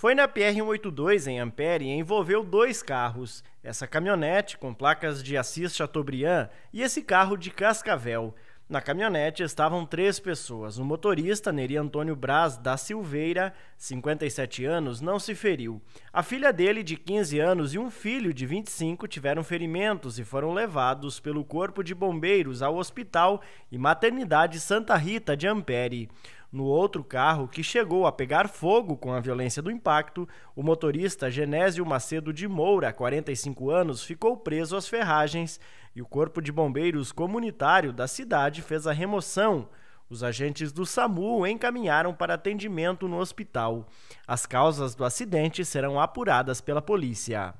Foi na PR-182, em Ampere, e envolveu dois carros. Essa caminhonete, com placas de Assis Chateaubriand, e esse carro de Cascavel. Na caminhonete estavam três pessoas. O motorista, Neri Antônio Braz da Silveira, 57 anos, não se feriu. A filha dele, de 15 anos, e um filho, de 25, tiveram ferimentos e foram levados pelo Corpo de Bombeiros ao Hospital e Maternidade Santa Rita de Ampere no outro carro que chegou a pegar fogo com a violência do impacto, o motorista Genésio Macedo de Moura, 45 anos, ficou preso às ferragens e o Corpo de Bombeiros Comunitário da cidade fez a remoção. Os agentes do SAMU encaminharam para atendimento no hospital. As causas do acidente serão apuradas pela polícia.